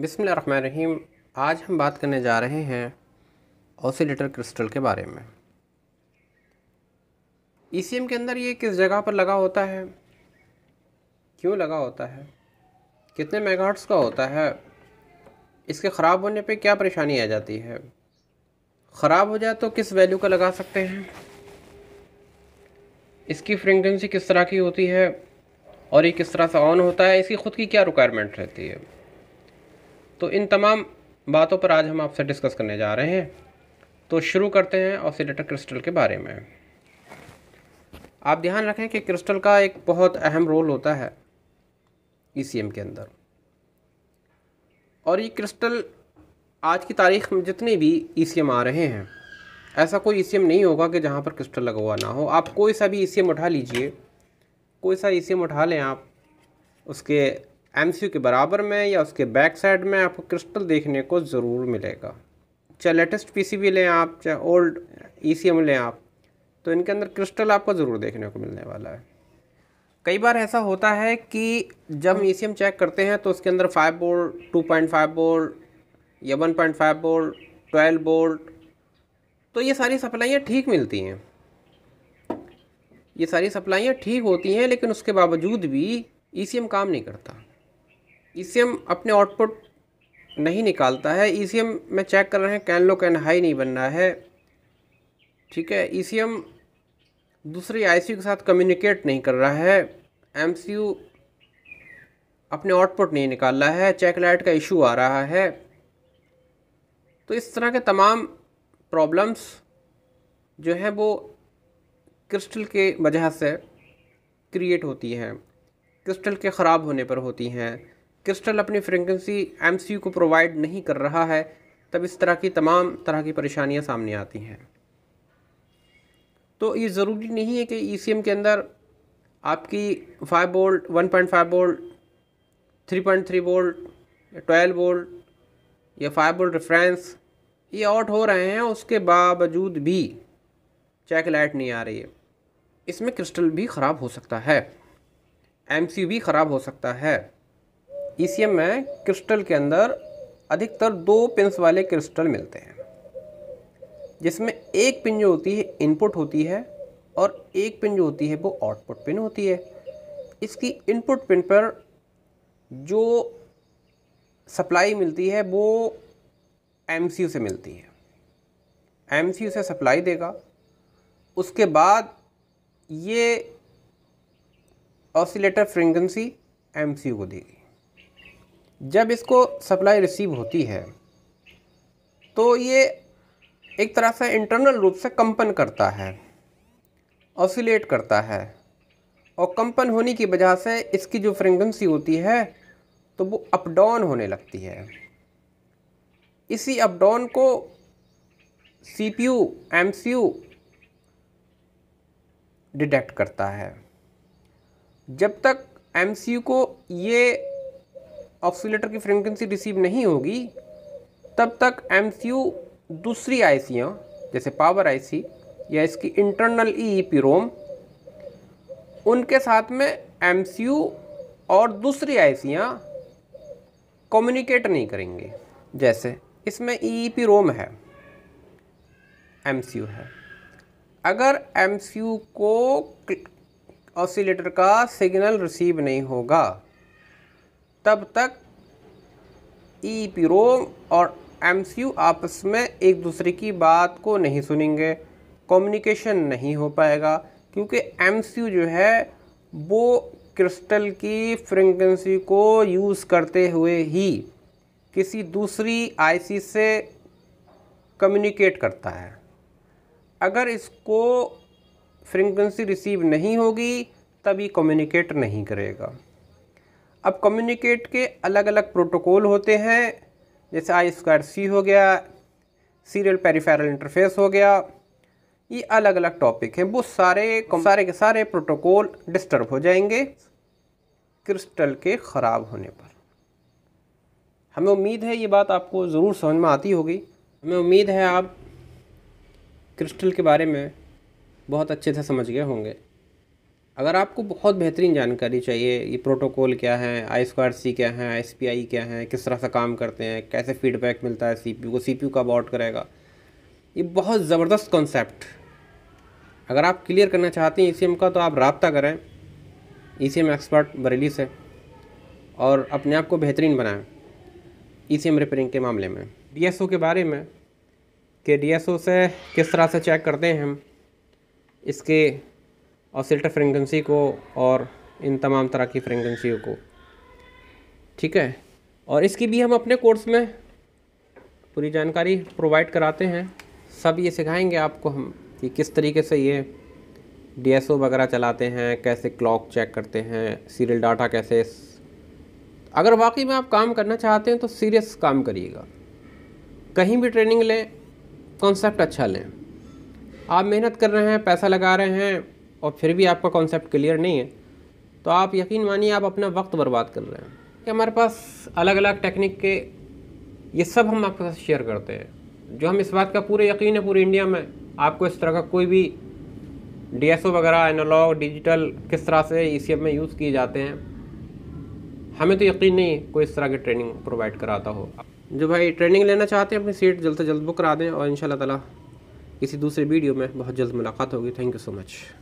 रहीम आज हम बात करने जा रहे हैं ऑसिलेटर क्रिस्टल के बारे में ई के अंदर ये किस जगह पर लगा होता है क्यों लगा होता है कितने मेगाहर्ट्ज़ का होता है इसके ख़राब होने पे क्या परेशानी आ जाती है ख़राब हो जाए तो किस वैल्यू का लगा सकते हैं इसकी फ्रिक्वेंसी किस तरह की होती है और ये किस तरह से ऑन होता है इसकी ख़ुद की क्या रिक्वायरमेंट रहती है तो इन तमाम बातों पर आज हम आपसे डिस्कस करने जा रहे हैं तो शुरू करते हैं ऑसिलेटर क्रिस्टल के बारे में आप ध्यान रखें कि क्रिस्टल का एक बहुत अहम रोल होता है ई e के अंदर और ये क्रिस्टल आज की तारीख में जितने भी ई e आ रहे हैं ऐसा कोई ई e नहीं होगा कि जहाँ पर क्रिस्टल लगा हुआ ना हो आप कोई सा भी ई उठा लीजिए कोई सा ई उठा लें आप उसके एम के बराबर में या उसके बैक साइड में आपको क्रिस्टल देखने को ज़रूर मिलेगा चाहे लेटेस्ट पी लें आप चाहे ओल्ड ईसीएम e लें आप तो इनके अंदर क्रिस्टल आपको ज़रूर देखने को मिलने वाला है कई बार ऐसा होता है कि जब ई चेक e करते हैं तो उसके अंदर five volt two point five volt या one point five volt twelve volt तो ये सारी सप्लाइयाँ ठीक मिलती हैं ये सारी सप्लाइयाँ ठीक होती हैं लेकिन उसके बावजूद भी ई e काम नहीं करता एम e अपने आउटपुट नहीं निकालता है एम में चेक कर रहे हैं कैन लो कैन हाई नहीं बन रहा है ठीक है आई सी आईसीयू के साथ कम्युनिकेट नहीं कर रहा है एमसीयू अपने आउटपुट नहीं निकाल रहा है चेक लाइट का इशू आ रहा है तो इस तरह के तमाम प्रॉब्लम्स जो हैं वो क्रिस्टल के वजह से क्रिएट होती हैं क्रिस्टल के ख़राब होने पर होती हैं क्रिस्टल अपनी फ्रिक्वेंसी एम को प्रोवाइड नहीं कर रहा है तब इस तरह की तमाम तरह की परेशानियाँ सामने आती हैं तो ये ज़रूरी नहीं है कि ई e के अंदर आपकी five volt one point five volt three point three volt twelve volt या फाइव बोल्ट रेफरेंस ये आउट हो रहे हैं उसके बावजूद भी चेक लाइट नहीं आ रही है इसमें क्रिस्टल भी ख़राब हो सकता है एम भी ख़राब हो सकता है ई में क्रिस्टल के अंदर अधिकतर दो पिंस वाले क्रिस्टल मिलते हैं जिसमें एक पिन जो होती है इनपुट होती है और एक पिन जो होती है वो आउटपुट पिन होती है इसकी इनपुट पिन पर जो सप्लाई मिलती है वो एम से मिलती है एम से सप्लाई देगा उसके बाद ये ऑसिलेटर फ्रिंगेंसी एम को देगी जब इसको सप्लाई रिसीव होती है तो ये एक तरह से इंटरनल रूप से कंपन करता है ऑसिलेट करता है और कंपन होने की वजह से इसकी जो फ्रिक्वेंसी होती है तो वो अप डाउन होने लगती है इसी अप डाउन को C P U M C U detect करता है जब तक एम सी यू को ये ऑक्सीटर की फ्रिक्वेंसी रिसीव नहीं होगी तब तक एम दूसरी आई जैसे पावर आईसी या इसकी इंटरनल ई पी रोम उनके साथ में एम और दूसरी आई कम्युनिकेट नहीं करेंगे जैसे इसमें ई पी रोम है एम है अगर एम को ऑसिलेटर का सिग्नल रिसीव नहीं होगा तब तक ईपीरोम और एमसीयू आपस में एक दूसरे की बात को नहीं सुनेंगे कम्युनिकेशन नहीं हो पाएगा क्योंकि एमसीयू जो है वो क्रिस्टल की फ्रिक्वेंसी को यूज़ करते हुए ही किसी दूसरी आईसी से कम्युनिकेट करता है अगर इसको फ्रिक्वेंसी रिसीव नहीं होगी तभी कम्युनिकेट नहीं करेगा अब कम्युनिकेट के अलग अलग प्रोटोकॉल होते हैं जैसे आई स्क्वायर सी हो गया सीरियल पेरिफेरल इंटरफेस हो गया ये अलग अलग टॉपिक हैं वो सारे सारे के सारे प्रोटोकॉल डिस्टर्ब हो जाएंगे क्रिस्टल के ख़राब होने पर हमें उम्मीद है ये बात आपको ज़रूर समझ में आती होगी हमें उम्मीद है आप क्रिस्टल के बारे में बहुत अच्छे से समझ गए होंगे अगर आपको बहुत बेहतरीन जानकारी चाहिए ये प्रोटोकॉल क्या है आई स्क्वायर सी क्या है एस पी आई क्या है किस तरह से काम करते हैं कैसे फीडबैक मिलता है सी पी यू को सी पी यू का अबाउट करेगा ये बहुत ज़बरदस्त कॉन्सेप्ट अगर आप क्लियर करना चाहते हैं ई सी एम का तो आप रबता करें E C M expert Bareilly से और अपने आप को बेहतरीन बनाएं ई सी एम रिपेयरिंग के मामले में डी एस ओ के बारे में कि डी एस ओ से किस तरह से चेक करते हैं हम इसके ऑसिल्टर फ्रिक्वेंसी को और इन तमाम तरह की फ्रिक्वेंसीयों को ठीक है और इसकी भी हम अपने कोर्स में पूरी जानकारी प्रोवाइड कराते हैं सब ये सिखाएंगे आपको हम कि किस तरीके से ये डीएसओ वगैरह चलाते हैं कैसे क्लॉक चेक करते हैं सीरियल डाटा कैसे अगर वाकई में आप काम करना चाहते हैं तो सीरियस काम करिएगा कहीं भी ट्रेनिंग लें कॉन्सेप्ट अच्छा लें आप मेहनत कर रहे हैं पैसा लगा रहे हैं और फिर भी आपका कॉन्सेप्ट क्लियर नहीं है तो आप यकीन मानिए आप अपना वक्त बर्बाद कर रहे हैं कि हमारे पास अलग अलग टेक्निक के ये सब हम आपके साथ शेयर करते हैं जो हम इस बात का पूरे यकीन है पूरे इंडिया में आपको इस तरह का कोई भी डी वगैरह एनालॉग डिजिटल किस तरह से ई e में यूज़ किए जाते हैं हमें तो यकीन नहीं कोई इस तरह की ट्रेनिंग प्रोवाइड कराता हो जो भाई ट्रेनिंग लेना चाहते हैं अपनी सीट जल्द से जल्द बुक करा दें और इन ताला किसी दूसरे वीडियो में बहुत जल्द मुलाकात होगी थैंक यू सो मच